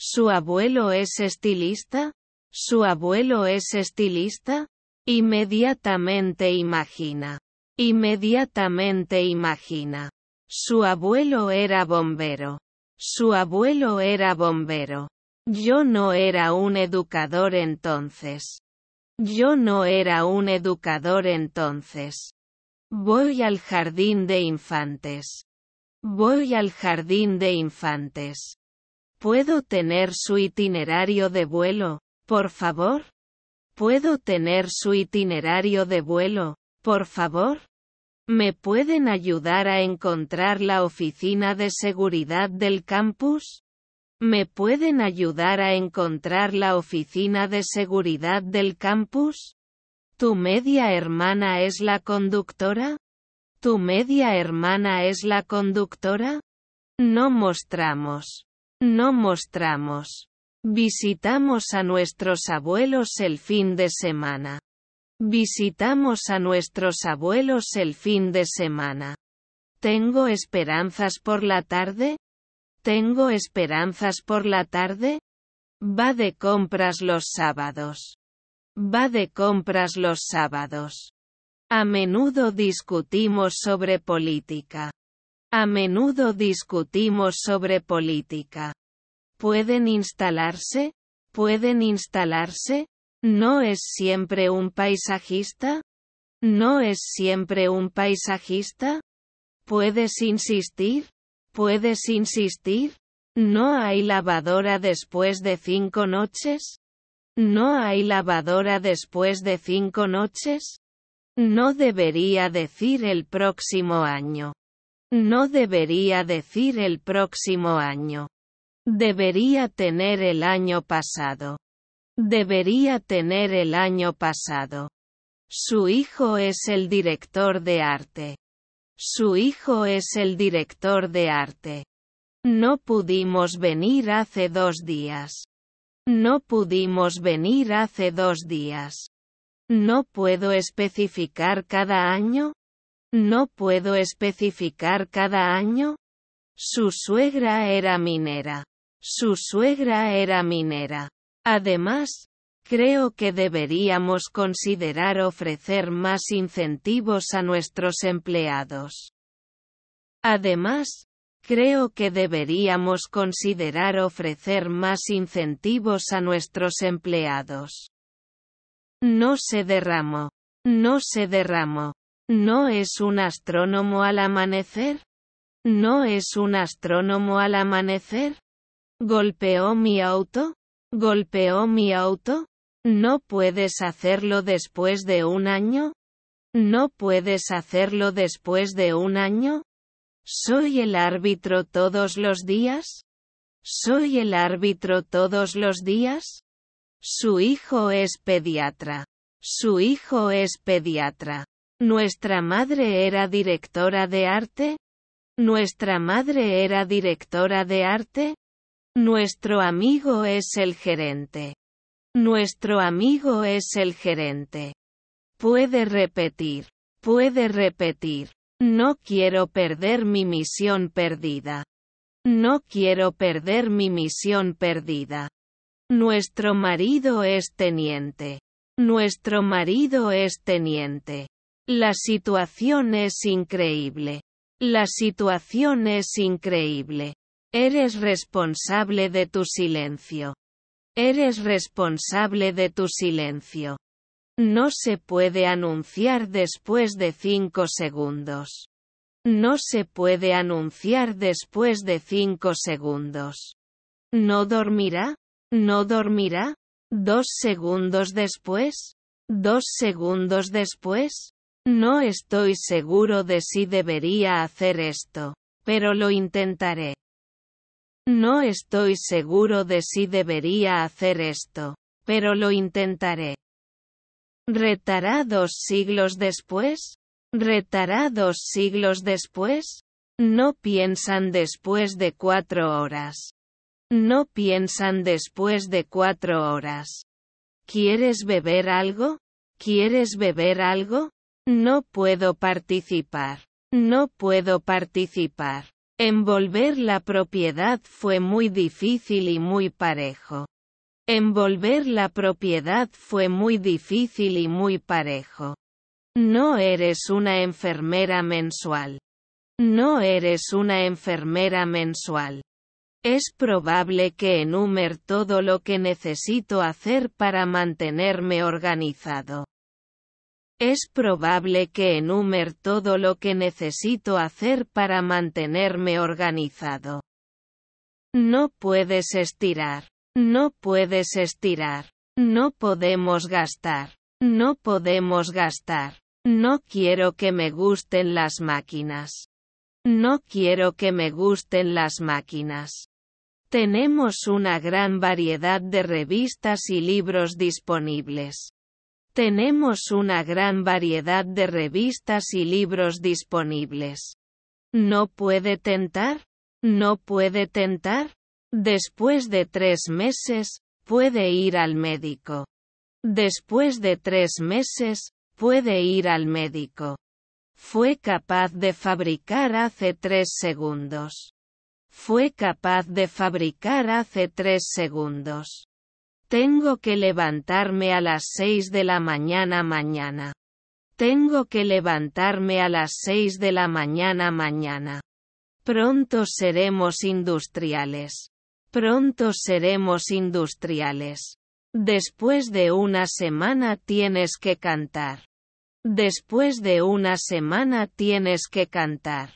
¿Su abuelo es estilista? ¿Su abuelo es estilista? Inmediatamente imagina. Inmediatamente imagina. Su abuelo era bombero. Su abuelo era bombero. Yo no era un educador entonces. Yo no era un educador entonces. Voy al jardín de infantes. Voy al jardín de infantes. ¿Puedo tener su itinerario de vuelo, por favor? ¿Puedo tener su itinerario de vuelo, por favor? ¿Me pueden ayudar a encontrar la oficina de seguridad del campus? ¿Me pueden ayudar a encontrar la oficina de seguridad del campus? ¿Tu media hermana es la conductora? ¿Tu media hermana es la conductora? No mostramos. No mostramos. Visitamos a nuestros abuelos el fin de semana. Visitamos a nuestros abuelos el fin de semana. ¿Tengo esperanzas por la tarde? ¿Tengo esperanzas por la tarde? Va de compras los sábados. Va de compras los sábados. A menudo discutimos sobre política. A menudo discutimos sobre política. ¿Pueden instalarse? ¿Pueden instalarse? ¿No es siempre un paisajista? ¿No es siempre un paisajista? ¿Puedes insistir? ¿Puedes insistir? ¿No hay lavadora después de cinco noches? ¿No hay lavadora después de cinco noches? No debería decir el próximo año. No debería decir el próximo año. Debería tener el año pasado. Debería tener el año pasado. Su hijo es el director de arte. Su hijo es el director de arte. No pudimos venir hace dos días. No pudimos venir hace dos días. ¿No puedo especificar cada año? No puedo especificar cada año. Su suegra era minera. Su suegra era minera. Además, creo que deberíamos considerar ofrecer más incentivos a nuestros empleados. Además, creo que deberíamos considerar ofrecer más incentivos a nuestros empleados. No se derramó. No se derramó. ¿No es un astrónomo al amanecer? ¿No es un astrónomo al amanecer? ¿Golpeó mi auto? ¿Golpeó mi auto? ¿No puedes hacerlo después de un año? ¿No puedes hacerlo después de un año? ¿Soy el árbitro todos los días? ¿Soy el árbitro todos los días? Su hijo es pediatra. Su hijo es pediatra. Nuestra madre era directora de arte. Nuestra madre era directora de arte. Nuestro amigo es el gerente. Nuestro amigo es el gerente. Puede repetir. Puede repetir. No quiero perder mi misión perdida. No quiero perder mi misión perdida. Nuestro marido es teniente. Nuestro marido es teniente. La situación es increíble. La situación es increíble. Eres responsable de tu silencio. Eres responsable de tu silencio. No se puede anunciar después de cinco segundos. No se puede anunciar después de cinco segundos. ¿No dormirá? ¿No dormirá? ¿Dos segundos después? ¿Dos segundos después? No estoy seguro de si debería hacer esto, pero lo intentaré. No estoy seguro de si debería hacer esto, pero lo intentaré. ¿Retará dos siglos después? ¿Retará dos siglos después? No piensan después de cuatro horas. No piensan después de cuatro horas. ¿Quieres beber algo? ¿Quieres beber algo? No puedo participar. No puedo participar. Envolver la propiedad fue muy difícil y muy parejo. Envolver la propiedad fue muy difícil y muy parejo. No eres una enfermera mensual. No eres una enfermera mensual. Es probable que enumer todo lo que necesito hacer para mantenerme organizado. Es probable que enumer todo lo que necesito hacer para mantenerme organizado. No puedes estirar. No puedes estirar. No podemos gastar. No podemos gastar. No quiero que me gusten las máquinas. No quiero que me gusten las máquinas. Tenemos una gran variedad de revistas y libros disponibles. Tenemos una gran variedad de revistas y libros disponibles. ¿No puede tentar? ¿No puede tentar? Después de tres meses, puede ir al médico. Después de tres meses, puede ir al médico. Fue capaz de fabricar hace tres segundos. Fue capaz de fabricar hace tres segundos. Tengo que levantarme a las seis de la mañana mañana. Tengo que levantarme a las seis de la mañana mañana. Pronto seremos industriales. Pronto seremos industriales. Después de una semana tienes que cantar. Después de una semana tienes que cantar.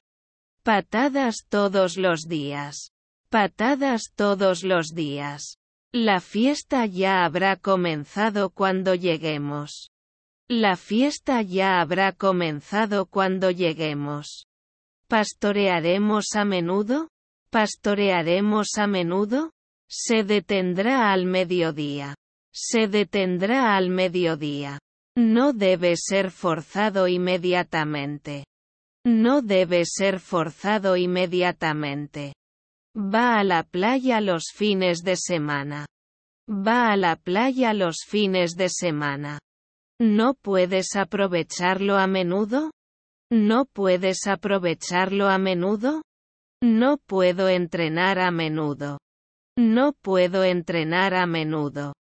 Patadas todos los días. Patadas todos los días. La fiesta ya habrá comenzado cuando lleguemos. La fiesta ya habrá comenzado cuando lleguemos. ¿Pastorearemos a menudo? ¿Pastorearemos a menudo? Se detendrá al mediodía. Se detendrá al mediodía. No debe ser forzado inmediatamente. No debe ser forzado inmediatamente. Va a la playa los fines de semana. Va a la playa los fines de semana. ¿No puedes aprovecharlo a menudo? ¿No puedes aprovecharlo a menudo? No puedo entrenar a menudo. No puedo entrenar a menudo.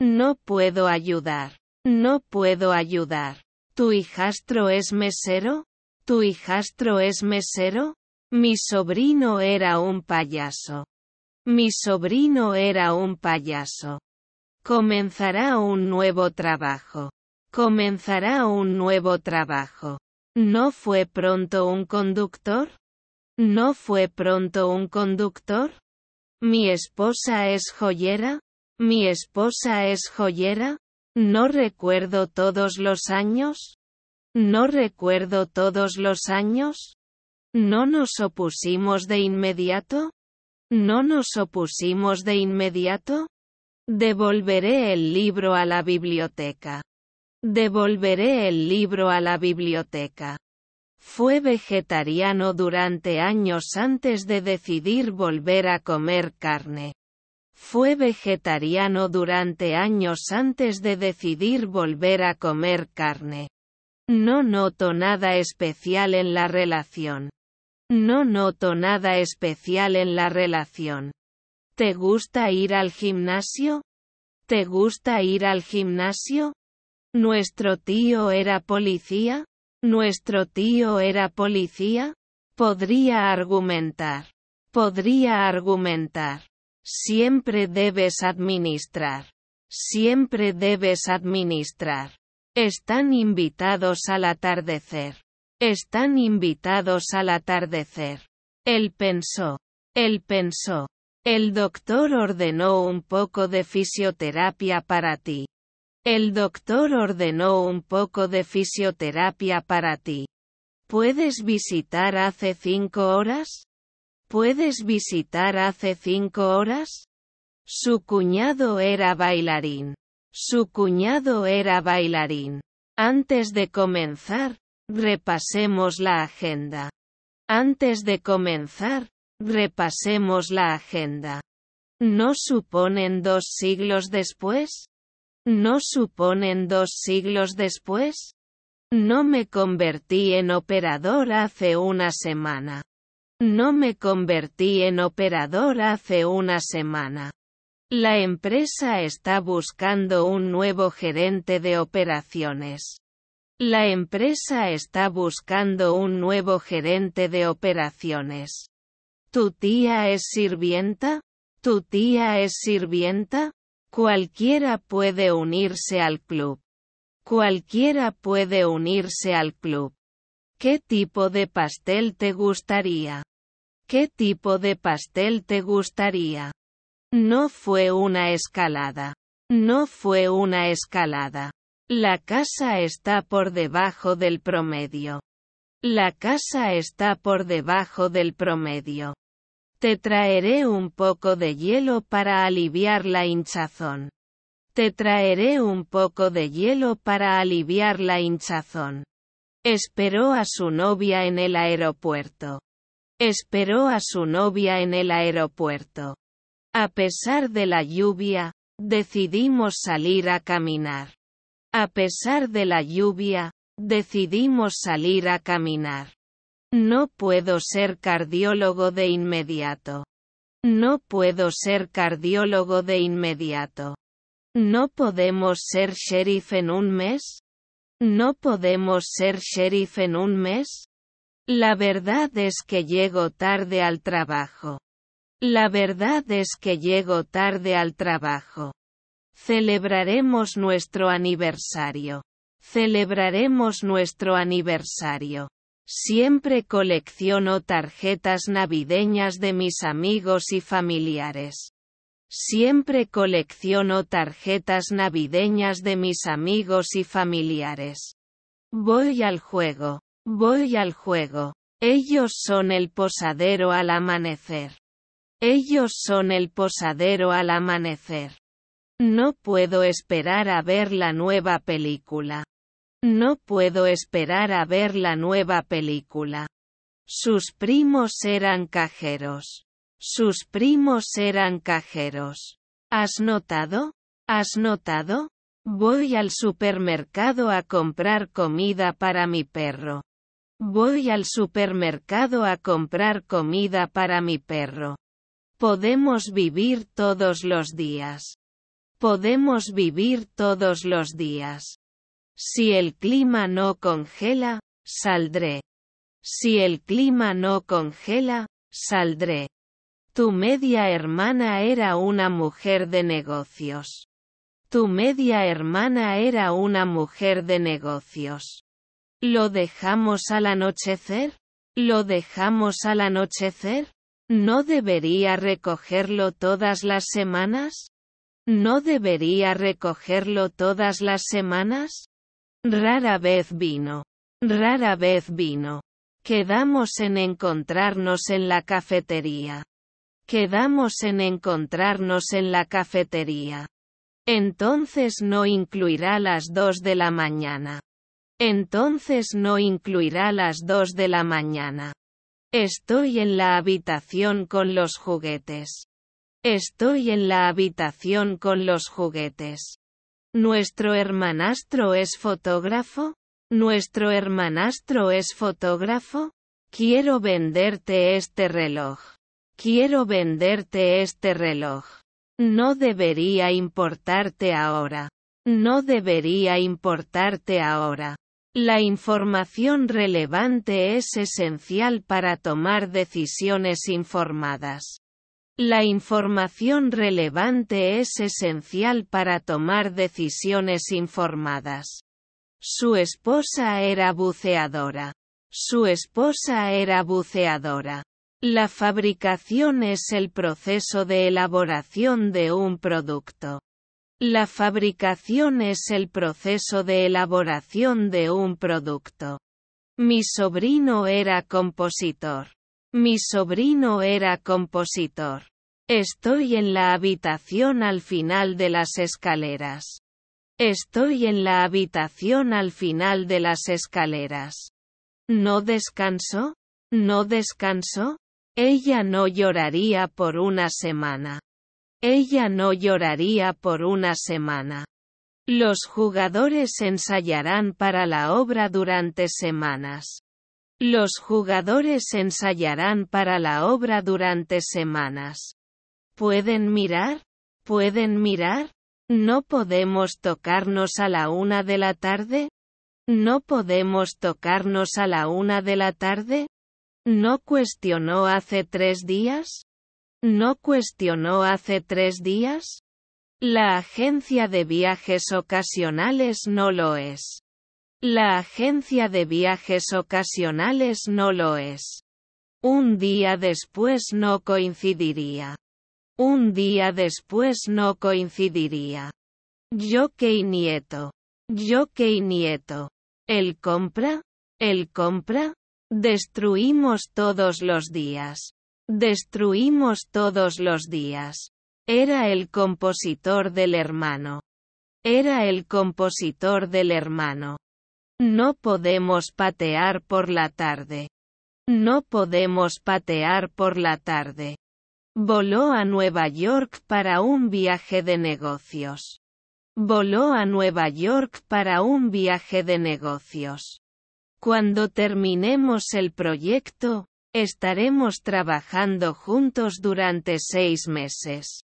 No puedo ayudar. No puedo ayudar. ¿Tu hijastro es mesero? ¿Tu hijastro es mesero? Mi sobrino era un payaso. Mi sobrino era un payaso. Comenzará un nuevo trabajo. Comenzará un nuevo trabajo. ¿No fue pronto un conductor? ¿No fue pronto un conductor? ¿Mi esposa es joyera? ¿Mi esposa es joyera? ¿No recuerdo todos los años? ¿No recuerdo todos los años? ¿No nos opusimos de inmediato? ¿No nos opusimos de inmediato? Devolveré el libro a la biblioteca. Devolveré el libro a la biblioteca. Fue vegetariano durante años antes de decidir volver a comer carne. Fue vegetariano durante años antes de decidir volver a comer carne. No noto nada especial en la relación. No noto nada especial en la relación. ¿Te gusta ir al gimnasio? ¿Te gusta ir al gimnasio? ¿Nuestro tío era policía? ¿Nuestro tío era policía? Podría argumentar. Podría argumentar. Siempre debes administrar. Siempre debes administrar. Están invitados al atardecer. Están invitados al atardecer. Él pensó. Él pensó. El doctor ordenó un poco de fisioterapia para ti. El doctor ordenó un poco de fisioterapia para ti. ¿Puedes visitar hace cinco horas? ¿Puedes visitar hace cinco horas? Su cuñado era bailarín. Su cuñado era bailarín. Antes de comenzar, Repasemos la agenda. Antes de comenzar, repasemos la agenda. ¿No suponen dos siglos después? ¿No suponen dos siglos después? No me convertí en operador hace una semana. No me convertí en operador hace una semana. La empresa está buscando un nuevo gerente de operaciones. La empresa está buscando un nuevo gerente de operaciones. ¿Tu tía es sirvienta? ¿Tu tía es sirvienta? Cualquiera puede unirse al club. Cualquiera puede unirse al club. ¿Qué tipo de pastel te gustaría? ¿Qué tipo de pastel te gustaría? No fue una escalada. No fue una escalada. La casa está por debajo del promedio. La casa está por debajo del promedio. Te traeré un poco de hielo para aliviar la hinchazón. Te traeré un poco de hielo para aliviar la hinchazón. Esperó a su novia en el aeropuerto. Esperó a su novia en el aeropuerto. A pesar de la lluvia, decidimos salir a caminar. A pesar de la lluvia, decidimos salir a caminar. No puedo ser cardiólogo de inmediato. No puedo ser cardiólogo de inmediato. No podemos ser sheriff en un mes. No podemos ser sheriff en un mes. La verdad es que llego tarde al trabajo. La verdad es que llego tarde al trabajo. Celebraremos nuestro aniversario. Celebraremos nuestro aniversario. Siempre colecciono tarjetas navideñas de mis amigos y familiares. Siempre colecciono tarjetas navideñas de mis amigos y familiares. Voy al juego. Voy al juego. Ellos son el posadero al amanecer. Ellos son el posadero al amanecer. No puedo esperar a ver la nueva película. No puedo esperar a ver la nueva película. Sus primos eran cajeros. Sus primos eran cajeros. ¿Has notado? ¿Has notado? Voy al supermercado a comprar comida para mi perro. Voy al supermercado a comprar comida para mi perro. Podemos vivir todos los días podemos vivir todos los días. Si el clima no congela, saldré. Si el clima no congela, saldré. Tu media hermana era una mujer de negocios. Tu media hermana era una mujer de negocios. ¿Lo dejamos al anochecer? ¿Lo dejamos al anochecer? ¿No debería recogerlo todas las semanas? ¿No debería recogerlo todas las semanas? Rara vez vino. Rara vez vino. Quedamos en encontrarnos en la cafetería. Quedamos en encontrarnos en la cafetería. Entonces no incluirá las dos de la mañana. Entonces no incluirá las dos de la mañana. Estoy en la habitación con los juguetes. Estoy en la habitación con los juguetes. ¿Nuestro hermanastro es fotógrafo? ¿Nuestro hermanastro es fotógrafo? Quiero venderte este reloj. Quiero venderte este reloj. No debería importarte ahora. No debería importarte ahora. La información relevante es esencial para tomar decisiones informadas. La información relevante es esencial para tomar decisiones informadas. Su esposa era buceadora. Su esposa era buceadora. La fabricación es el proceso de elaboración de un producto. La fabricación es el proceso de elaboración de un producto. Mi sobrino era compositor. Mi sobrino era compositor. Estoy en la habitación al final de las escaleras. Estoy en la habitación al final de las escaleras. ¿No descanso? ¿No descanso? Ella no lloraría por una semana. Ella no lloraría por una semana. Los jugadores ensayarán para la obra durante semanas. Los jugadores ensayarán para la obra durante semanas. Pueden mirar, pueden mirar. No podemos tocarnos a la una de la tarde. No podemos tocarnos a la una de la tarde. No cuestionó hace tres días. No cuestionó hace tres días. La agencia de viajes ocasionales no lo es. La agencia de viajes ocasionales no lo es. Un día después no coincidiría. Un día después no coincidiría. Yo y Nieto. que Nieto. El compra. El compra. Destruimos todos los días. Destruimos todos los días. Era el compositor del hermano. Era el compositor del hermano. No podemos patear por la tarde. No podemos patear por la tarde. Voló a Nueva York para un viaje de negocios. Voló a Nueva York para un viaje de negocios. Cuando terminemos el proyecto, estaremos trabajando juntos durante seis meses.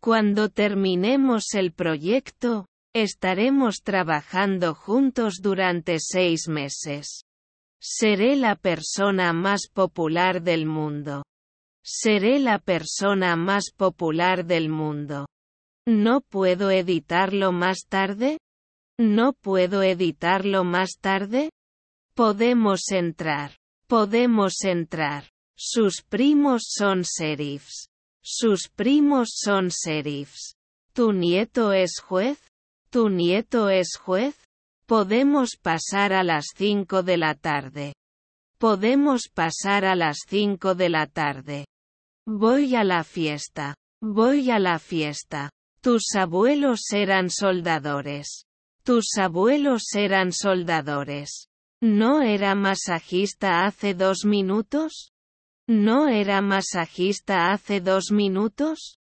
Cuando terminemos el proyecto, estaremos trabajando juntos durante seis meses. Seré la persona más popular del mundo. Seré la persona más popular del mundo. ¿No puedo editarlo más tarde? ¿No puedo editarlo más tarde? Podemos entrar. Podemos entrar. Sus primos son serifs. Sus primos son serifs. ¿Tu nieto es juez? ¿Tu nieto es juez? Podemos pasar a las cinco de la tarde. Podemos pasar a las cinco de la tarde. Voy a la fiesta. Voy a la fiesta. Tus abuelos eran soldadores. Tus abuelos eran soldadores. ¿No era masajista hace dos minutos? ¿No era masajista hace dos minutos?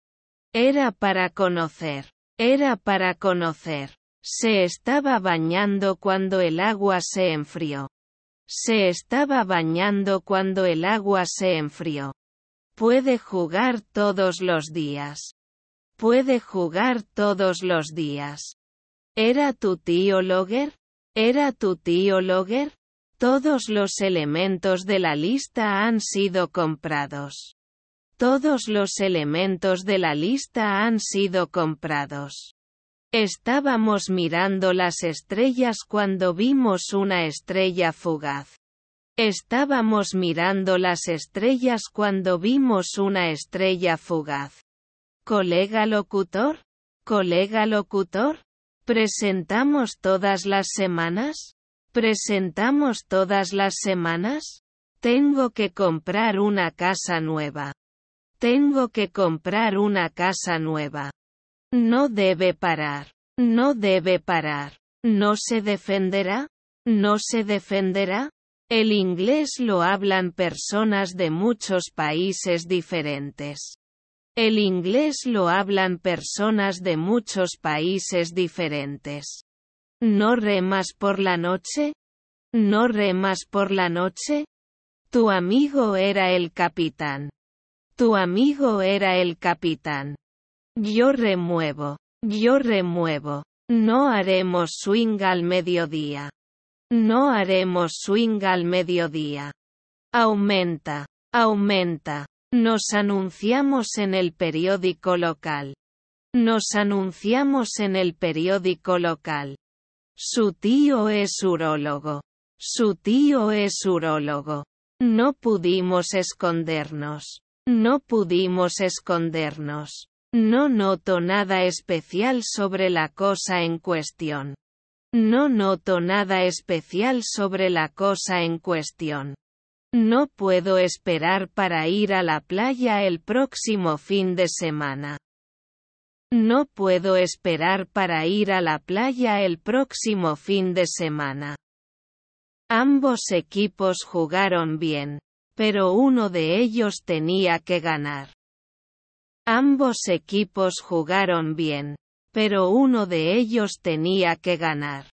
Era para conocer. Era para conocer. Se estaba bañando cuando el agua se enfrió. Se estaba bañando cuando el agua se enfrió. Puede jugar todos los días. Puede jugar todos los días. ¿Era tu tío Logger? ¿Era tu tío Logger? Todos los elementos de la lista han sido comprados. Todos los elementos de la lista han sido comprados. Estábamos mirando las estrellas cuando vimos una estrella fugaz. Estábamos mirando las estrellas cuando vimos una estrella fugaz. Colega locutor, colega locutor, ¿presentamos todas las semanas? ¿Presentamos todas las semanas? Tengo que comprar una casa nueva. Tengo que comprar una casa nueva. No debe parar. No debe parar. ¿No se defenderá? ¿No se defenderá? El inglés lo hablan personas de muchos países diferentes. El inglés lo hablan personas de muchos países diferentes. ¿No remas por la noche? ¿No remas por la noche? Tu amigo era el capitán. Tu amigo era el capitán. Yo remuevo. Yo remuevo. No haremos swing al mediodía. No haremos swing al mediodía. Aumenta. Aumenta. Nos anunciamos en el periódico local. Nos anunciamos en el periódico local. Su tío es urólogo. Su tío es urólogo. No pudimos escondernos. No pudimos escondernos. No noto nada especial sobre la cosa en cuestión. No noto nada especial sobre la cosa en cuestión. No puedo esperar para ir a la playa el próximo fin de semana. No puedo esperar para ir a la playa el próximo fin de semana. Ambos equipos jugaron bien, pero uno de ellos tenía que ganar. Ambos equipos jugaron bien, pero uno de ellos tenía que ganar.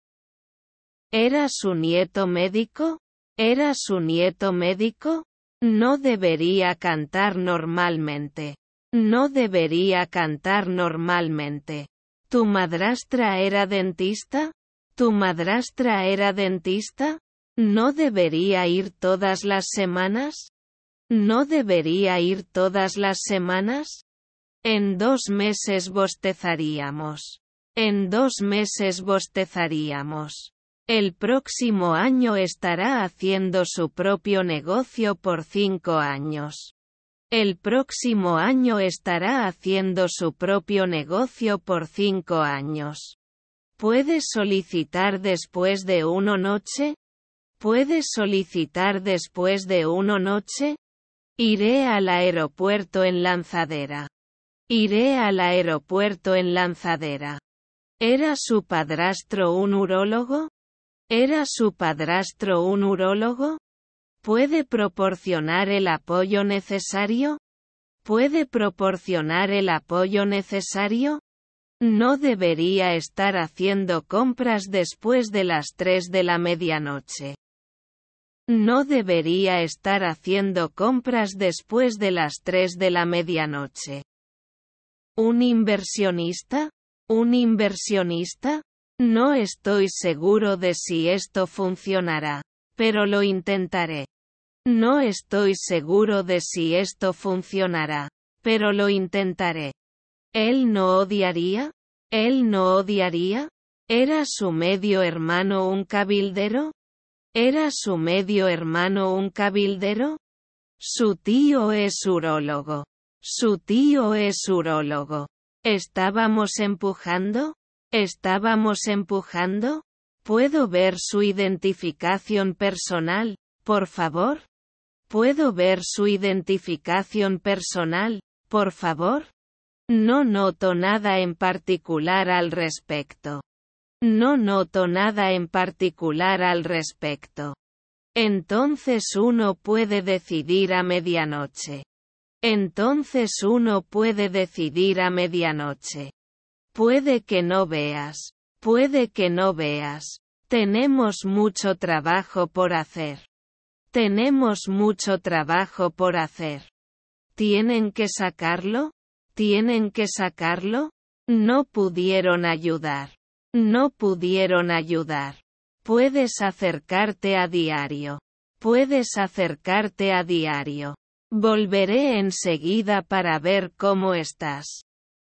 ¿Era su nieto médico? ¿Era su nieto médico? No debería cantar normalmente. No debería cantar normalmente. ¿Tu madrastra era dentista? ¿Tu madrastra era dentista? ¿No debería ir todas las semanas? ¿No debería ir todas las semanas? En dos meses bostezaríamos. En dos meses bostezaríamos. El próximo año estará haciendo su propio negocio por cinco años. El próximo año estará haciendo su propio negocio por cinco años. ¿Puedes solicitar después de uno noche? ¿Puedes solicitar después de uno noche? Iré al aeropuerto en lanzadera. Iré al aeropuerto en Lanzadera. ¿Era su padrastro un urólogo? ¿Era su padrastro un urólogo? ¿Puede proporcionar el apoyo necesario? ¿Puede proporcionar el apoyo necesario? No debería estar haciendo compras después de las 3 de la medianoche. No debería estar haciendo compras después de las 3 de la medianoche. ¿Un inversionista? ¿Un inversionista? No estoy seguro de si esto funcionará, pero lo intentaré. No estoy seguro de si esto funcionará, pero lo intentaré. ¿Él no odiaría? ¿Él no odiaría? ¿Era su medio hermano un cabildero? ¿Era su medio hermano un cabildero? Su tío es urólogo. Su tío es urólogo. ¿Estábamos empujando? ¿Estábamos empujando? ¿Puedo ver su identificación personal, por favor? ¿Puedo ver su identificación personal, por favor? No noto nada en particular al respecto. No noto nada en particular al respecto. Entonces uno puede decidir a medianoche. Entonces uno puede decidir a medianoche. Puede que no veas, puede que no veas. Tenemos mucho trabajo por hacer. Tenemos mucho trabajo por hacer. ¿Tienen que sacarlo? ¿Tienen que sacarlo? No pudieron ayudar. No pudieron ayudar. Puedes acercarte a diario. Puedes acercarte a diario. Volveré enseguida para ver cómo estás.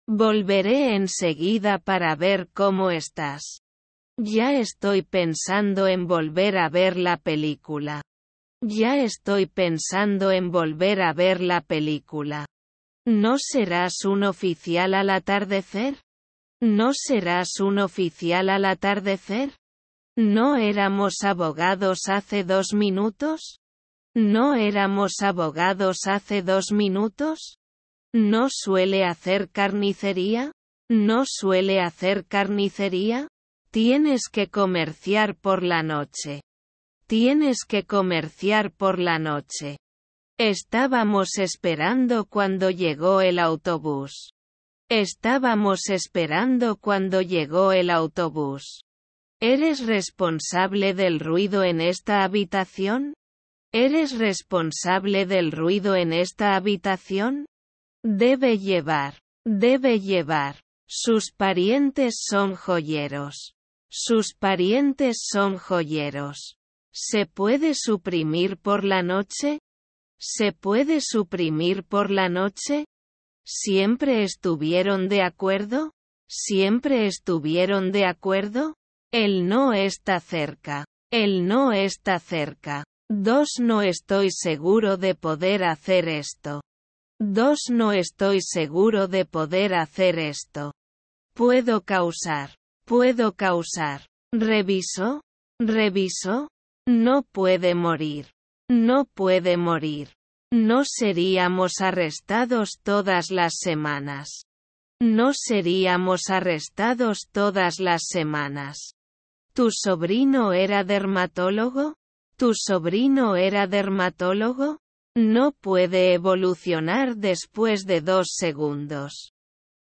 Volveré enseguida para ver cómo estás. Ya estoy pensando en volver a ver la película. Ya estoy pensando en volver a ver la película. ¿No serás un oficial al atardecer? ¿No serás un oficial al atardecer? ¿No éramos abogados hace dos minutos? ¿No éramos abogados hace dos minutos? ¿No suele hacer carnicería? ¿No suele hacer carnicería? Tienes que comerciar por la noche. Tienes que comerciar por la noche. Estábamos esperando cuando llegó el autobús. Estábamos esperando cuando llegó el autobús. ¿Eres responsable del ruido en esta habitación? ¿Eres responsable del ruido en esta habitación? Debe llevar, debe llevar. Sus parientes son joyeros. Sus parientes son joyeros. ¿Se puede suprimir por la noche? ¿Se puede suprimir por la noche? ¿Siempre estuvieron de acuerdo? ¿Siempre estuvieron de acuerdo? Él no está cerca. Él no está cerca. Dos. No estoy seguro de poder hacer esto. Dos. No estoy seguro de poder hacer esto. Puedo causar. Puedo causar. Reviso. Reviso. No puede morir. No puede morir. No seríamos arrestados todas las semanas. No seríamos arrestados todas las semanas. ¿Tu sobrino era dermatólogo? ¿Tu sobrino era dermatólogo? No puede evolucionar después de dos segundos.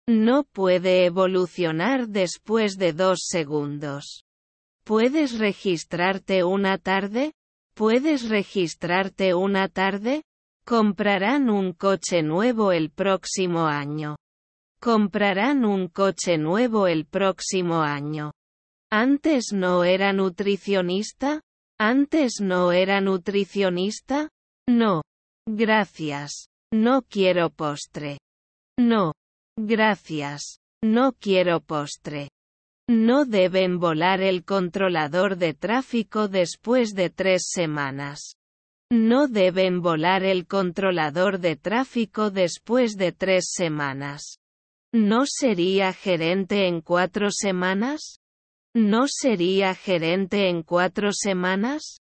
No puede evolucionar después de dos segundos. ¿Puedes registrarte una tarde? ¿Puedes registrarte una tarde? Comprarán un coche nuevo el próximo año. Comprarán un coche nuevo el próximo año. ¿Antes no era nutricionista? ¿Antes no era nutricionista? No. Gracias. No quiero postre. No. Gracias. No quiero postre. No deben volar el controlador de tráfico después de tres semanas. No deben volar el controlador de tráfico después de tres semanas. ¿No sería gerente en cuatro semanas? ¿No sería gerente en cuatro semanas?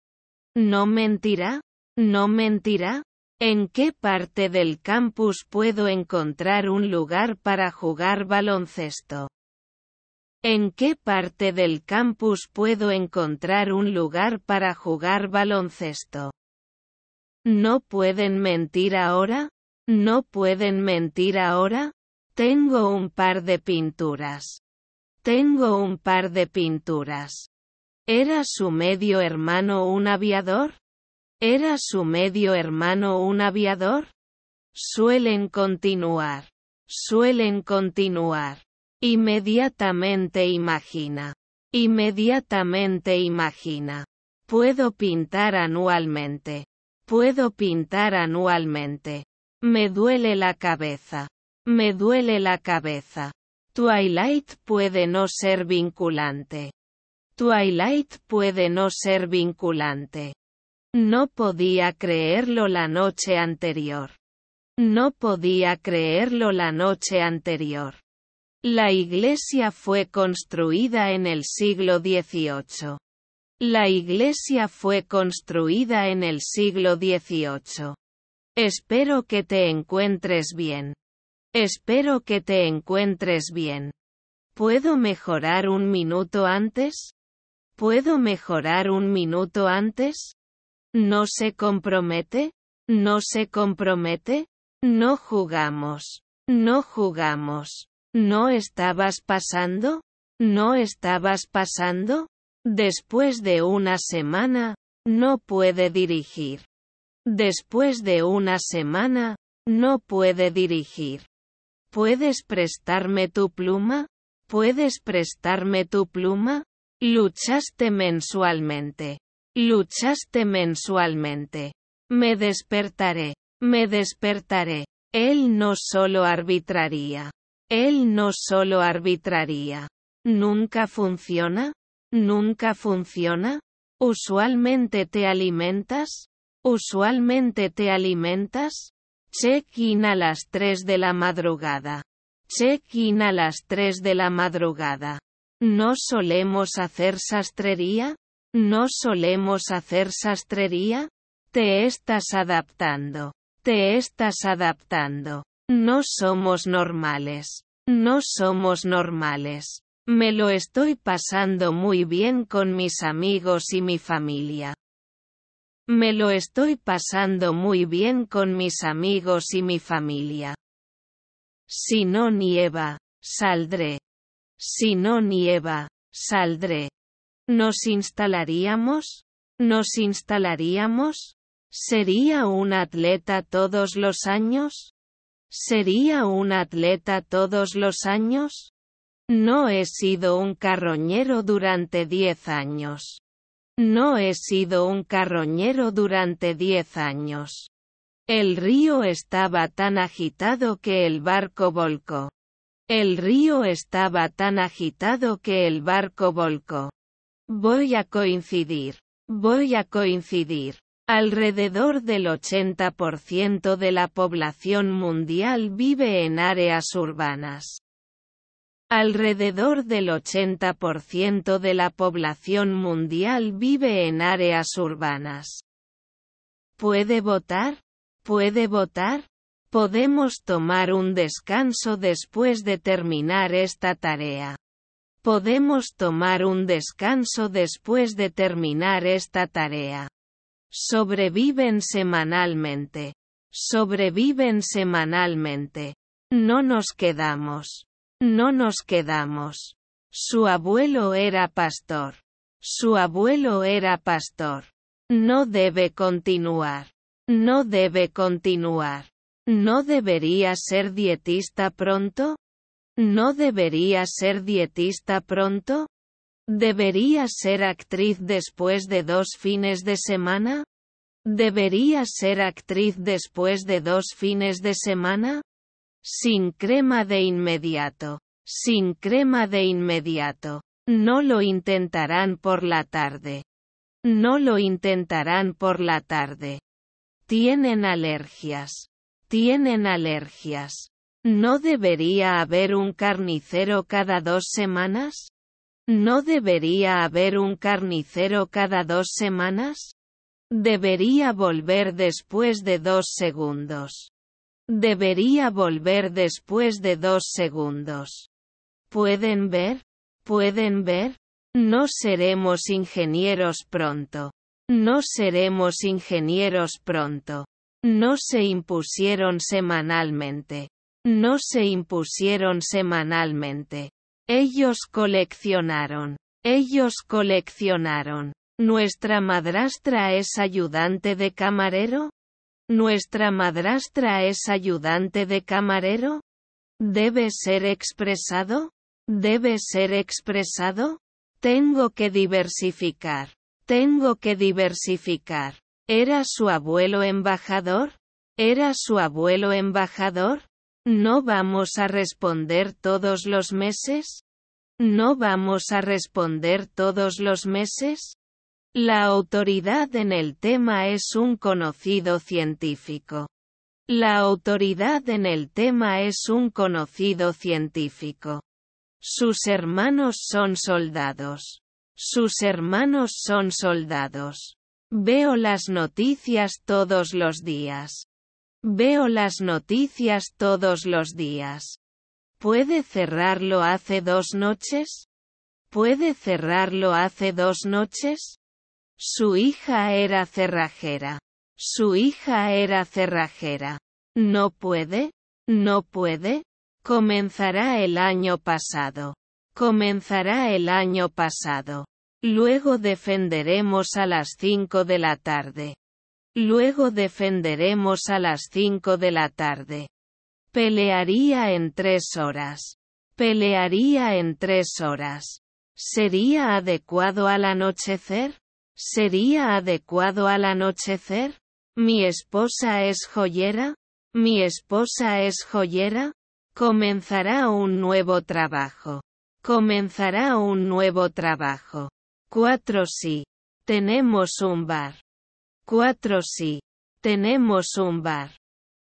¿No mentirá? ¿No mentirá? ¿En qué parte del campus puedo encontrar un lugar para jugar baloncesto? ¿En qué parte del campus puedo encontrar un lugar para jugar baloncesto? ¿No pueden mentir ahora? ¿No pueden mentir ahora? Tengo un par de pinturas. Tengo un par de pinturas. ¿Era su medio hermano un aviador? ¿Era su medio hermano un aviador? Suelen continuar. Suelen continuar. Inmediatamente imagina. Inmediatamente imagina. Puedo pintar anualmente. Puedo pintar anualmente. Me duele la cabeza. Me duele la cabeza. Twilight puede no ser vinculante. Twilight puede no ser vinculante. No podía creerlo la noche anterior. No podía creerlo la noche anterior. La iglesia fue construida en el siglo XVIII. La iglesia fue construida en el siglo XVIII. Espero que te encuentres bien. Espero que te encuentres bien. ¿Puedo mejorar un minuto antes? ¿Puedo mejorar un minuto antes? ¿No se compromete? ¿No se compromete? No jugamos. No jugamos. ¿No estabas pasando? ¿No estabas pasando? Después de una semana, no puede dirigir. Después de una semana, no puede dirigir. ¿Puedes prestarme tu pluma? ¿Puedes prestarme tu pluma? Luchaste mensualmente. Luchaste mensualmente. Me despertaré. Me despertaré. Él no solo arbitraría. Él no solo arbitraría. ¿Nunca funciona? ¿Nunca funciona? ¿Usualmente te alimentas? ¿Usualmente te alimentas? Check-in a las 3 de la madrugada. Check-in a las 3 de la madrugada. ¿No solemos hacer sastrería? ¿No solemos hacer sastrería? Te estás adaptando. Te estás adaptando. No somos normales. No somos normales. Me lo estoy pasando muy bien con mis amigos y mi familia. Me lo estoy pasando muy bien con mis amigos y mi familia. Si no nieva, saldré. Si no nieva, saldré. ¿Nos instalaríamos? ¿Nos instalaríamos? ¿Sería un atleta todos los años? ¿Sería un atleta todos los años? No he sido un carroñero durante diez años. No he sido un carroñero durante diez años. El río estaba tan agitado que el barco volcó. El río estaba tan agitado que el barco volcó. Voy a coincidir. Voy a coincidir. Alrededor del 80% de la población mundial vive en áreas urbanas. Alrededor del 80% de la población mundial vive en áreas urbanas. ¿Puede votar? ¿Puede votar? Podemos tomar un descanso después de terminar esta tarea. Podemos tomar un descanso después de terminar esta tarea. Sobreviven semanalmente. Sobreviven semanalmente. No nos quedamos. No nos quedamos. Su abuelo era pastor. Su abuelo era pastor. No debe continuar. No debe continuar. ¿No debería ser dietista pronto? ¿No debería ser dietista pronto? ¿Debería ser actriz después de dos fines de semana? ¿Debería ser actriz después de dos fines de semana? Sin crema de inmediato. Sin crema de inmediato. No lo intentarán por la tarde. No lo intentarán por la tarde. Tienen alergias. Tienen alergias. ¿No debería haber un carnicero cada dos semanas? ¿No debería haber un carnicero cada dos semanas? Debería volver después de dos segundos. Debería volver después de dos segundos. ¿Pueden ver? ¿Pueden ver? No seremos ingenieros pronto. No seremos ingenieros pronto. No se impusieron semanalmente. No se impusieron semanalmente. Ellos coleccionaron. Ellos coleccionaron. ¿Nuestra madrastra es ayudante de camarero? ¿Nuestra madrastra es ayudante de camarero? ¿Debe ser expresado? ¿Debe ser expresado? Tengo que diversificar. Tengo que diversificar. ¿Era su abuelo embajador? ¿Era su abuelo embajador? ¿No vamos a responder todos los meses? ¿No vamos a responder todos los meses? La autoridad en el tema es un conocido científico. La autoridad en el tema es un conocido científico. Sus hermanos son soldados. Sus hermanos son soldados. Veo las noticias todos los días. Veo las noticias todos los días. ¿Puede cerrarlo hace dos noches? ¿Puede cerrarlo hace dos noches? Su hija era cerrajera. Su hija era cerrajera. No puede, no puede. Comenzará el año pasado. Comenzará el año pasado. Luego defenderemos a las cinco de la tarde. Luego defenderemos a las cinco de la tarde. Pelearía en tres horas. Pelearía en tres horas. ¿Sería adecuado al anochecer? ¿Sería adecuado al anochecer? Mi esposa es joyera. Mi esposa es joyera. Comenzará un nuevo trabajo. Comenzará un nuevo trabajo. Cuatro sí. Tenemos un bar. Cuatro sí. Tenemos un bar.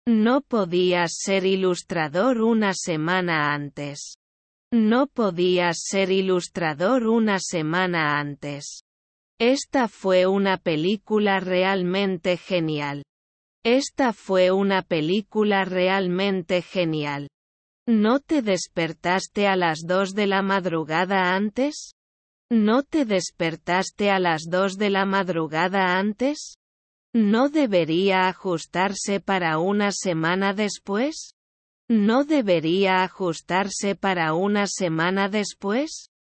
No podías ser ilustrador una semana antes. No podías ser ilustrador una semana antes. Esta fue una película realmente genial. Esta fue una película realmente genial. ¿No te despertaste a las 2 de la madrugada antes? ¿No te despertaste a las 2 de la madrugada antes? ¿No debería ajustarse para una semana después? ¿No debería ajustarse para una semana después?